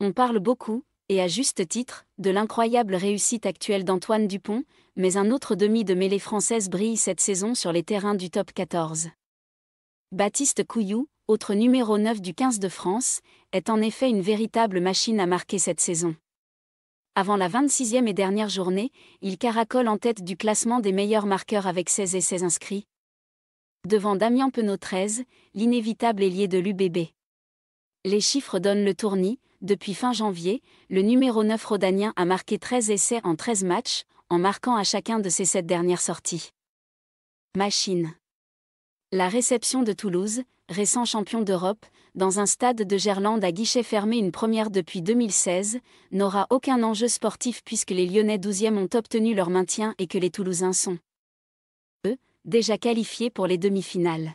On parle beaucoup, et à juste titre, de l'incroyable réussite actuelle d'Antoine Dupont, mais un autre demi de mêlée française brille cette saison sur les terrains du top 14. Baptiste Couillou, autre numéro 9 du 15 de France, est en effet une véritable machine à marquer cette saison. Avant la 26e et dernière journée, il caracole en tête du classement des meilleurs marqueurs avec 16 et 16 inscrits. Devant Damien Penaud 13, l'inévitable ailier de l'UBB. Les chiffres donnent le tournis, depuis fin janvier, le numéro 9 rodanien a marqué 13 essais en 13 matchs, en marquant à chacun de ses 7 dernières sorties. Machine. La réception de Toulouse, récent champion d'Europe, dans un stade de Gerlande à guichet fermé une première depuis 2016, n'aura aucun enjeu sportif puisque les Lyonnais 12e ont obtenu leur maintien et que les Toulousains sont, eux, déjà qualifiés pour les demi-finales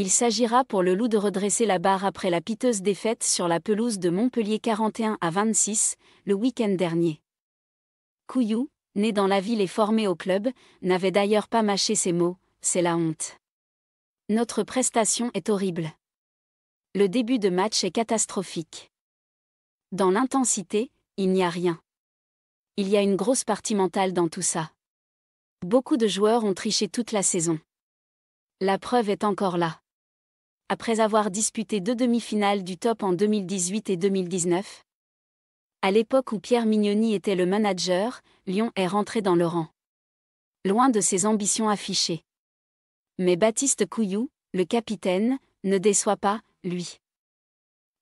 il s'agira pour le loup de redresser la barre après la piteuse défaite sur la pelouse de Montpellier 41 à 26, le week-end dernier. Couillou, né dans la ville et formé au club, n'avait d'ailleurs pas mâché ses mots, c'est la honte. Notre prestation est horrible. Le début de match est catastrophique. Dans l'intensité, il n'y a rien. Il y a une grosse partie mentale dans tout ça. Beaucoup de joueurs ont triché toute la saison. La preuve est encore là après avoir disputé deux demi-finales du top en 2018 et 2019. À l'époque où Pierre Mignoni était le manager, Lyon est rentré dans le rang. Loin de ses ambitions affichées. Mais Baptiste Couillou, le capitaine, ne déçoit pas, lui.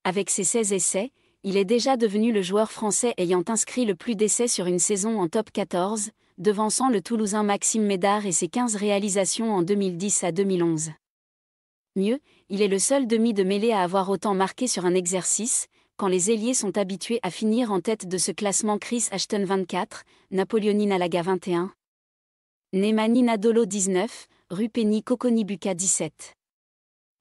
Avec ses 16 essais, il est déjà devenu le joueur français ayant inscrit le plus d'essais sur une saison en top 14, devançant le Toulousain Maxime Médard et ses 15 réalisations en 2010 à 2011. Mieux, il est le seul demi de mêlée à avoir autant marqué sur un exercice, quand les ailiers sont habitués à finir en tête de ce classement Chris Ashton 24, Napoléonine Alaga 21, Nemani Nadolo 19, Rupeni Kokonibuka 17.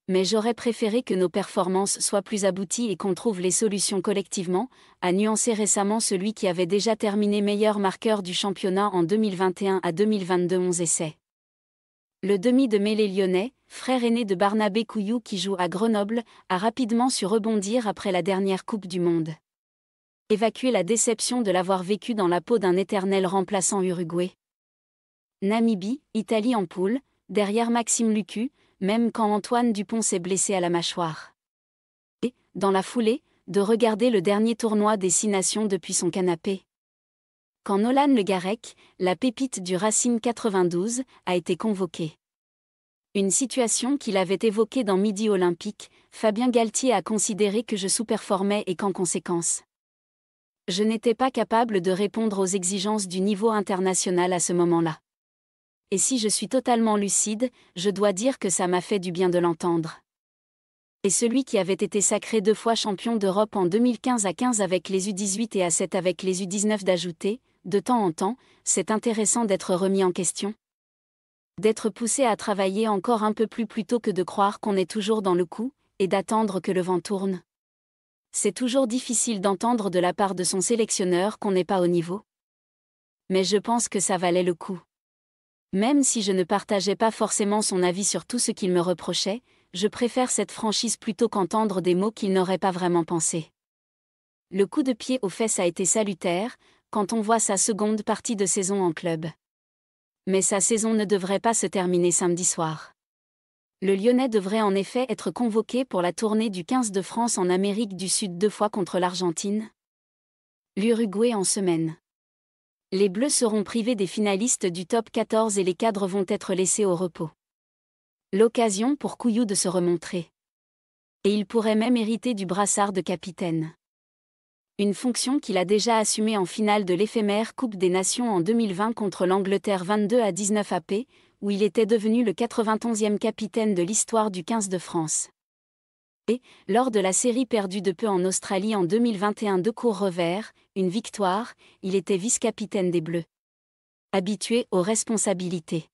Mais j'aurais préféré que nos performances soient plus abouties et qu'on trouve les solutions collectivement, a nuancé récemment celui qui avait déjà terminé meilleur marqueur du championnat en 2021 à 2022 11 essais. Le demi de mêlée lyonnais, frère aîné de Barnabé Couillou qui joue à Grenoble, a rapidement su rebondir après la dernière Coupe du Monde. Évacuer la déception de l'avoir vécu dans la peau d'un éternel remplaçant Uruguay. Namibie, Italie en poule, derrière Maxime Lucu, même quand Antoine Dupont s'est blessé à la mâchoire. Et, dans la foulée, de regarder le dernier tournoi des Six Nations depuis son canapé quand Nolan Le Garec, la pépite du Racine 92, a été convoqué. Une situation qu'il avait évoquée dans Midi Olympique, Fabien Galtier a considéré que je sous-performais et qu'en conséquence, je n'étais pas capable de répondre aux exigences du niveau international à ce moment-là. Et si je suis totalement lucide, je dois dire que ça m'a fait du bien de l'entendre. Et celui qui avait été sacré deux fois champion d'Europe en 2015 à 15 avec les U18 et à 7 avec les U19 d'ajouter, de temps en temps, c'est intéressant d'être remis en question. D'être poussé à travailler encore un peu plus plutôt que de croire qu'on est toujours dans le coup, et d'attendre que le vent tourne. C'est toujours difficile d'entendre de la part de son sélectionneur qu'on n'est pas au niveau. Mais je pense que ça valait le coup. Même si je ne partageais pas forcément son avis sur tout ce qu'il me reprochait, je préfère cette franchise plutôt qu'entendre des mots qu'il n'aurait pas vraiment pensé. Le coup de pied aux fesses a été salutaire, quand on voit sa seconde partie de saison en club. Mais sa saison ne devrait pas se terminer samedi soir. Le Lyonnais devrait en effet être convoqué pour la tournée du 15 de France en Amérique du Sud deux fois contre l'Argentine. L'Uruguay en semaine. Les Bleus seront privés des finalistes du top 14 et les cadres vont être laissés au repos. L'occasion pour Couillou de se remontrer. Et il pourrait même hériter du brassard de capitaine une fonction qu'il a déjà assumée en finale de l'éphémère Coupe des Nations en 2020 contre l'Angleterre 22 à 19 AP, où il était devenu le 91e capitaine de l'histoire du 15 de France. Et, lors de la série perdue de peu en Australie en 2021 de cours revers, une victoire, il était vice-capitaine des Bleus. Habitué aux responsabilités.